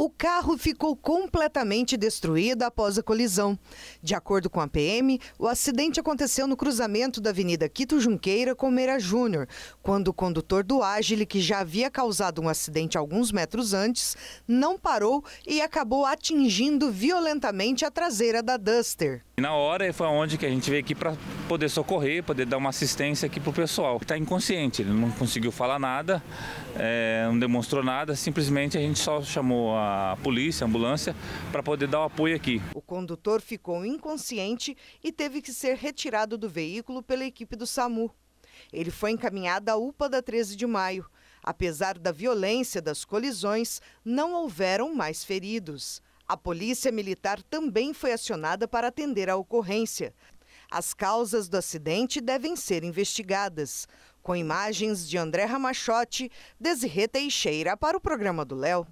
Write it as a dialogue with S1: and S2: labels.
S1: O carro ficou completamente destruído após a colisão. De acordo com a PM, o acidente aconteceu no cruzamento da Avenida Quito Junqueira com Meira Júnior, quando o condutor do ágil, que já havia causado um acidente alguns metros antes, não parou e acabou atingindo violentamente a traseira da Duster.
S2: E na hora é, foi onde que a gente veio aqui para poder socorrer, poder dar uma assistência aqui pro pessoal. Está inconsciente, ele não conseguiu falar nada, é, não demonstrou nada, simplesmente a gente só chamou a polícia, a ambulância, para poder dar o apoio aqui. O
S1: condutor ficou inconsciente e teve que ser retirado do veículo pela equipe do SAMU. Ele foi encaminhado à UPA da 13 de maio. Apesar da violência das colisões, não houveram mais feridos. A polícia militar também foi acionada para atender à ocorrência. As causas do acidente devem ser investigadas. Com imagens de André Ramachotti, Desirê Teixeira para o programa do Léo.